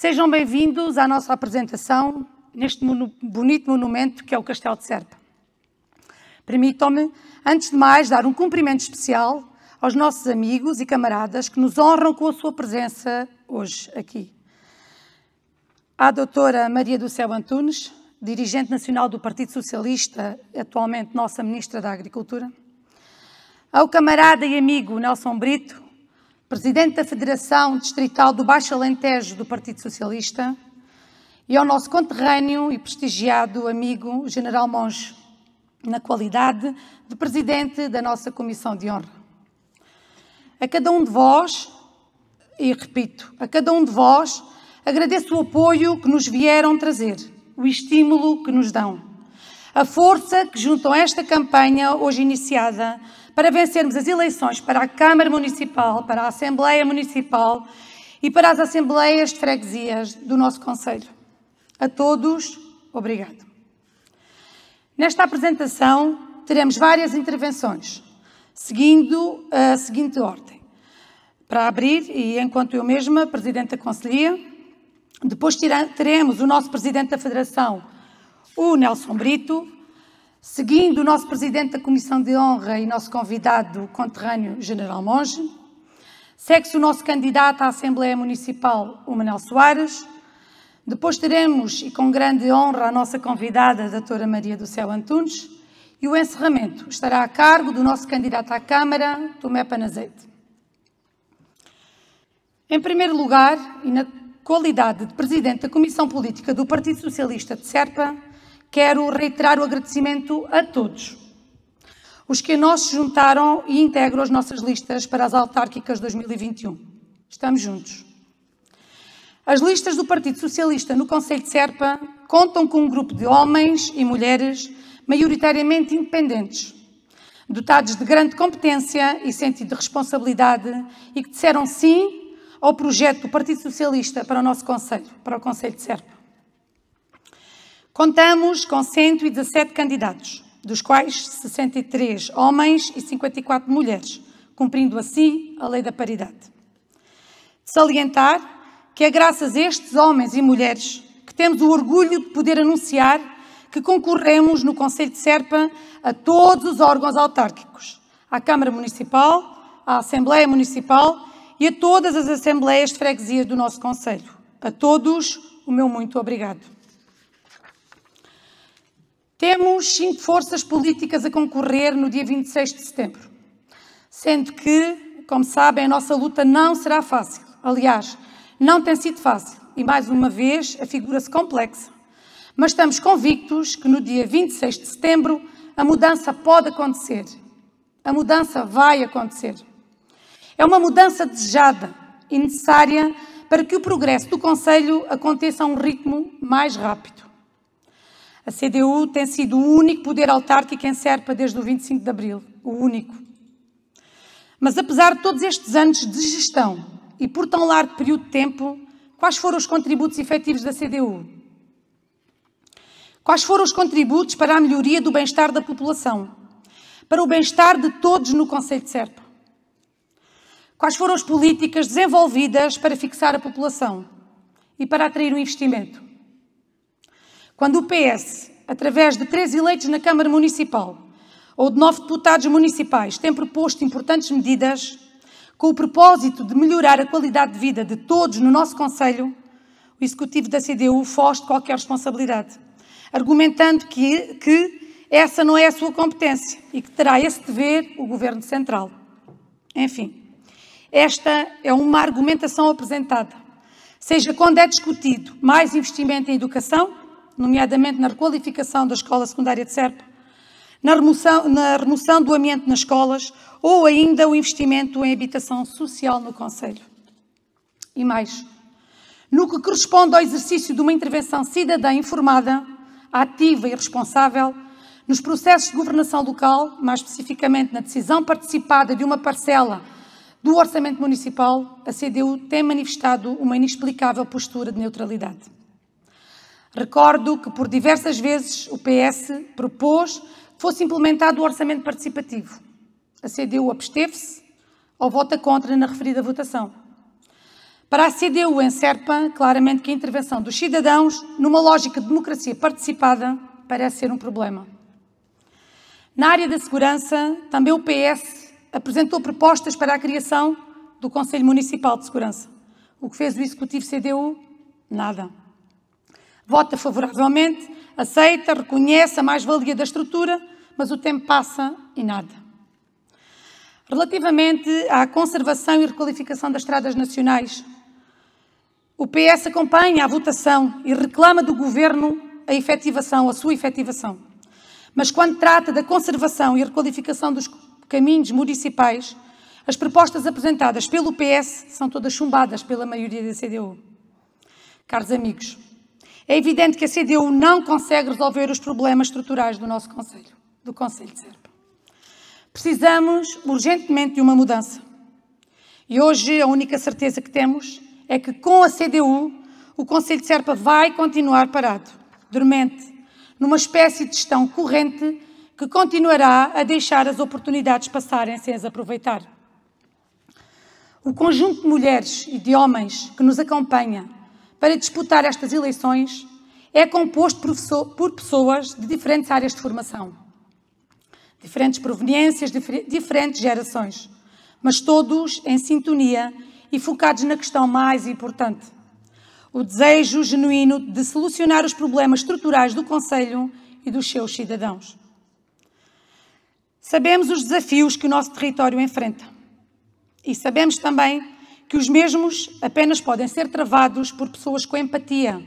Sejam bem-vindos à nossa apresentação neste bonito monumento que é o Castelo de Serpa. Permitam-me, antes de mais, dar um cumprimento especial aos nossos amigos e camaradas que nos honram com a sua presença hoje aqui. À doutora Maria do Céu Antunes, dirigente nacional do Partido Socialista, atualmente nossa Ministra da Agricultura. Ao camarada e amigo Nelson Brito, presidente da Federação Distrital do Baixo Alentejo do Partido Socialista, e ao nosso conterrâneo e prestigiado amigo General Monge, na qualidade de presidente da nossa Comissão de Honra. A cada um de vós, e repito, a cada um de vós, agradeço o apoio que nos vieram trazer, o estímulo que nos dão a força que juntam esta campanha hoje iniciada para vencermos as eleições para a Câmara Municipal, para a Assembleia Municipal e para as Assembleias de Freguesias do nosso Conselho. A todos, obrigado. Nesta apresentação, teremos várias intervenções, seguindo a seguinte ordem. Para abrir, e enquanto eu mesma, Presidente da Conselhia, depois teremos o nosso Presidente da Federação, o Nelson Brito, seguindo o nosso presidente da Comissão de Honra e nosso convidado conterrâneo, General Monge. Segue-se o nosso candidato à Assembleia Municipal, o Manuel Soares. Depois teremos, e com grande honra, a nossa convidada, a doutora Maria do Céu Antunes. E o encerramento estará a cargo do nosso candidato à Câmara, Tomé Panazete. Em primeiro lugar, e na qualidade de Presidente da Comissão Política do Partido Socialista de Serpa, quero reiterar o agradecimento a todos. Os que a nós se juntaram e integram as nossas listas para as autárquicas 2021. Estamos juntos. As listas do Partido Socialista no Conselho de Serpa contam com um grupo de homens e mulheres maioritariamente independentes, dotados de grande competência e sentido de responsabilidade e que disseram sim ao projeto do Partido Socialista para o nosso Conselho, para o Conselho de Serpa. Contamos com 117 candidatos, dos quais 63 homens e 54 mulheres, cumprindo assim a lei da paridade. Salientar que é graças a estes homens e mulheres que temos o orgulho de poder anunciar que concorremos no Conselho de Serpa a todos os órgãos autárquicos, à Câmara Municipal, à Assembleia Municipal e a todas as Assembleias de Freguesias do nosso Conselho. A todos, o meu muito obrigado. Temos cinco forças políticas a concorrer no dia 26 de setembro, sendo que, como sabem, a nossa luta não será fácil. Aliás, não tem sido fácil e, mais uma vez, a figura-se complexa. Mas estamos convictos que no dia 26 de setembro a mudança pode acontecer. A mudança vai acontecer. É uma mudança desejada e necessária para que o progresso do Conselho aconteça a um ritmo mais rápido. A CDU tem sido o único poder autárquico em Serpa desde o 25 de Abril, o único. Mas apesar de todos estes anos de gestão e por tão largo período de tempo, quais foram os contributos efetivos da CDU? Quais foram os contributos para a melhoria do bem-estar da população? Para o bem-estar de todos no Conselho de Serpa? Quais foram as políticas desenvolvidas para fixar a população e para atrair o investimento? Quando o PS, através de três eleitos na Câmara Municipal ou de nove deputados municipais, tem proposto importantes medidas com o propósito de melhorar a qualidade de vida de todos no nosso Conselho, o Executivo da CDU foge de qualquer responsabilidade, argumentando que, que essa não é a sua competência e que terá esse dever o Governo Central. Enfim, esta é uma argumentação apresentada, seja quando é discutido mais investimento em educação, nomeadamente na requalificação da escola secundária de SERP, na remoção, na remoção do ambiente nas escolas ou ainda o investimento em habitação social no Conselho. E mais, no que corresponde ao exercício de uma intervenção cidadã informada, ativa e responsável, nos processos de governação local, mais especificamente na decisão participada de uma parcela do Orçamento Municipal, a CDU tem manifestado uma inexplicável postura de neutralidade. Recordo que por diversas vezes o PS propôs que fosse implementado o orçamento participativo. A CDU absteve-se ou vota contra na referida votação. Para a CDU SERPA, claramente que a intervenção dos cidadãos numa lógica de democracia participada parece ser um problema. Na área da segurança, também o PS apresentou propostas para a criação do Conselho Municipal de Segurança. O que fez o Executivo CDU? Nada vota favoravelmente, aceita, reconhece a mais-valia da estrutura, mas o tempo passa e nada. Relativamente à conservação e requalificação das estradas nacionais, o PS acompanha a votação e reclama do Governo a efetivação, a sua efetivação. Mas quando trata da conservação e requalificação dos caminhos municipais, as propostas apresentadas pelo PS são todas chumbadas pela maioria da CDU. Caros amigos, é evidente que a CDU não consegue resolver os problemas estruturais do nosso Conselho, do Conselho de Serpa. Precisamos urgentemente de uma mudança. E hoje a única certeza que temos é que com a CDU o Conselho de Serpa vai continuar parado, dormente, numa espécie de gestão corrente que continuará a deixar as oportunidades passarem sem as aproveitar. O conjunto de mulheres e de homens que nos acompanha para disputar estas eleições é composto por pessoas de diferentes áreas de formação, diferentes proveniências, diferentes gerações, mas todos em sintonia e focados na questão mais importante: o desejo genuíno de solucionar os problemas estruturais do Conselho e dos seus cidadãos. Sabemos os desafios que o nosso território enfrenta e sabemos também que os mesmos apenas podem ser travados por pessoas com empatia,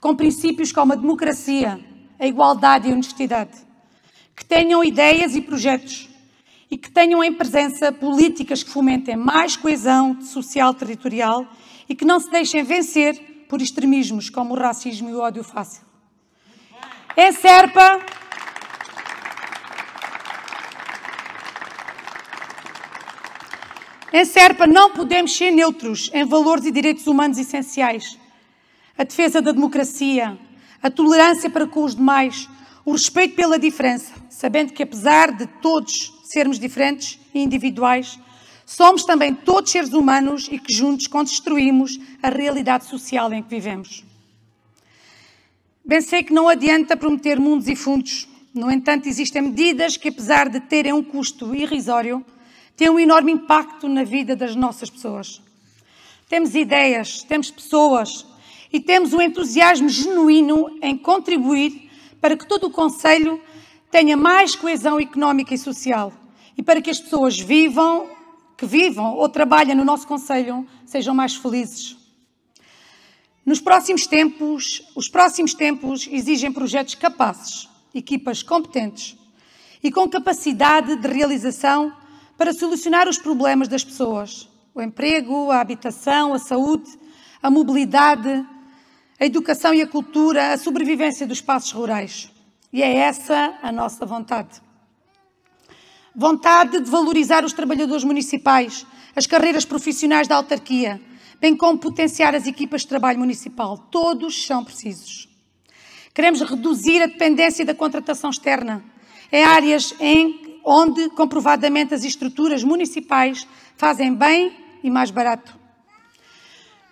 com princípios como a democracia, a igualdade e a honestidade, que tenham ideias e projetos e que tenham em presença políticas que fomentem mais coesão social territorial e que não se deixem vencer por extremismos como o racismo e o ódio fácil. Em é Serpa, Em SERPA não podemos ser neutros em valores e direitos humanos essenciais. A defesa da democracia, a tolerância para com os demais, o respeito pela diferença, sabendo que apesar de todos sermos diferentes e individuais, somos também todos seres humanos e que juntos construímos a realidade social em que vivemos. Bem sei que não adianta prometer mundos e fundos. No entanto, existem medidas que, apesar de terem um custo irrisório, tem um enorme impacto na vida das nossas pessoas. Temos ideias, temos pessoas e temos um entusiasmo genuíno em contribuir para que todo o Conselho tenha mais coesão económica e social e para que as pessoas vivam, que vivam ou trabalhem no nosso Conselho sejam mais felizes. Nos próximos tempos, os próximos tempos exigem projetos capazes, equipas competentes e com capacidade de realização para solucionar os problemas das pessoas: o emprego, a habitação, a saúde, a mobilidade, a educação e a cultura, a sobrevivência dos espaços rurais. E é essa a nossa vontade. Vontade de valorizar os trabalhadores municipais, as carreiras profissionais da autarquia, bem como potenciar as equipas de trabalho municipal. Todos são precisos. Queremos reduzir a dependência da contratação externa em áreas em onde comprovadamente as estruturas municipais fazem bem e mais barato.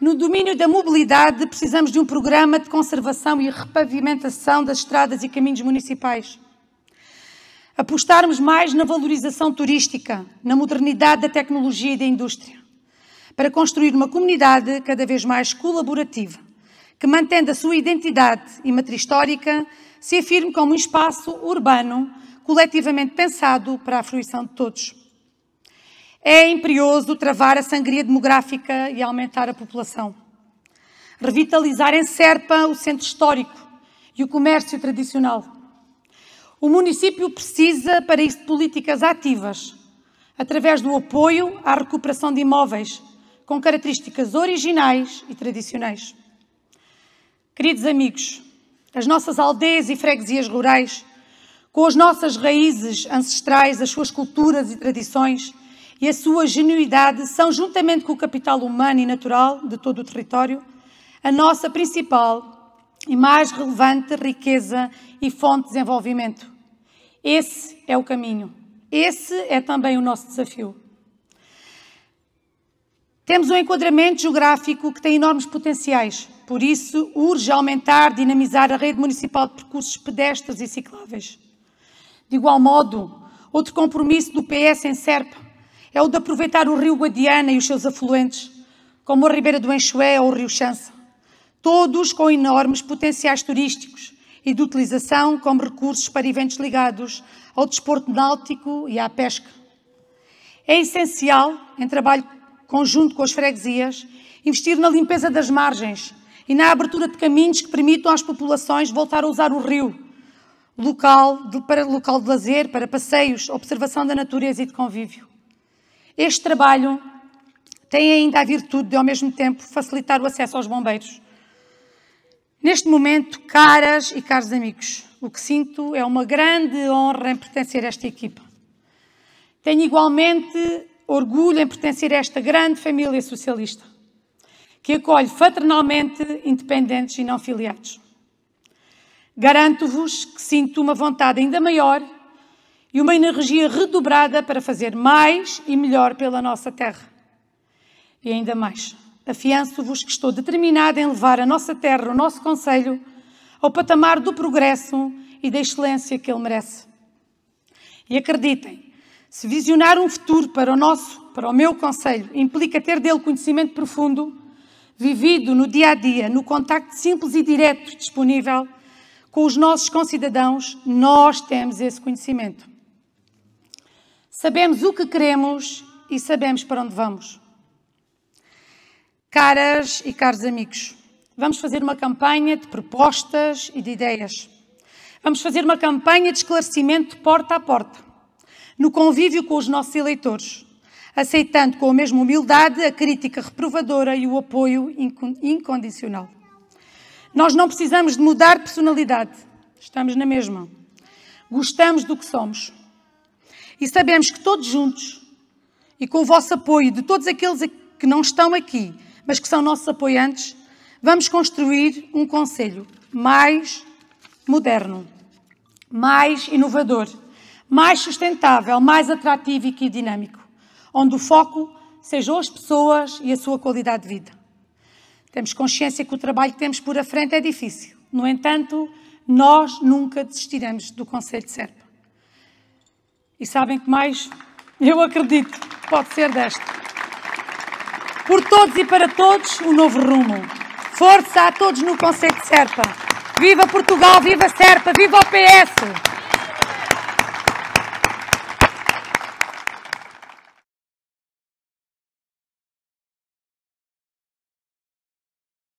No domínio da mobilidade, precisamos de um programa de conservação e repavimentação das estradas e caminhos municipais. Apostarmos mais na valorização turística, na modernidade da tecnologia e da indústria, para construir uma comunidade cada vez mais colaborativa, que mantendo a sua identidade e matriz histórica, se afirme como um espaço urbano coletivamente pensado para a fruição de todos. É imperioso travar a sangria demográfica e aumentar a população. Revitalizar em Serpa o centro histórico e o comércio tradicional. O município precisa, para isso, de políticas ativas, através do apoio à recuperação de imóveis com características originais e tradicionais. Queridos amigos, as nossas aldeias e freguesias rurais com as nossas raízes ancestrais, as suas culturas e tradições e a sua genuidade são, juntamente com o capital humano e natural de todo o território, a nossa principal e mais relevante riqueza e fonte de desenvolvimento. Esse é o caminho. Esse é também o nosso desafio. Temos um enquadramento geográfico que tem enormes potenciais, por isso urge aumentar, dinamizar a rede municipal de percursos pedestres e cicláveis. De igual modo, outro compromisso do PS em Serpa é o de aproveitar o rio Guadiana e os seus afluentes, como a Ribeira do Enxoé ou o rio Chança, todos com enormes potenciais turísticos e de utilização como recursos para eventos ligados ao desporto náutico e à pesca. É essencial, em trabalho conjunto com as freguesias, investir na limpeza das margens e na abertura de caminhos que permitam às populações voltar a usar o rio local de, para local de lazer, para passeios, observação da natureza e de convívio. Este trabalho tem ainda a virtude de, ao mesmo tempo, facilitar o acesso aos bombeiros. Neste momento, caras e caros amigos, o que sinto é uma grande honra em pertencer a esta equipa. Tenho igualmente orgulho em pertencer a esta grande família socialista, que acolhe fraternalmente independentes e não filiados. Garanto-vos que sinto uma vontade ainda maior e uma energia redobrada para fazer mais e melhor pela nossa terra. E ainda mais, afianço-vos que estou determinada em levar a nossa terra, o nosso Conselho, ao patamar do progresso e da excelência que ele merece. E acreditem, se visionar um futuro para o nosso, para o meu Conselho, implica ter dele conhecimento profundo, vivido no dia a dia, no contacto simples e direto disponível com os nossos concidadãos, nós temos esse conhecimento. Sabemos o que queremos e sabemos para onde vamos. Caras e caros amigos, vamos fazer uma campanha de propostas e de ideias. Vamos fazer uma campanha de esclarecimento porta a porta, no convívio com os nossos eleitores, aceitando com a mesma humildade a crítica reprovadora e o apoio incondicional. Nós não precisamos de mudar personalidade. Estamos na mesma. Gostamos do que somos. E sabemos que todos juntos, e com o vosso apoio de todos aqueles que não estão aqui, mas que são nossos apoiantes, vamos construir um conselho mais moderno, mais inovador, mais sustentável, mais atrativo e dinâmico, onde o foco seja as pessoas e a sua qualidade de vida. Temos consciência que o trabalho que temos por a frente é difícil. No entanto, nós nunca desistiremos do Conselho de Serpa. E sabem que mais? Eu acredito, pode ser desta. Por todos e para todos, um novo rumo. Força a todos no Conselho de Serpa. Viva Portugal, viva Serpa, viva o PS!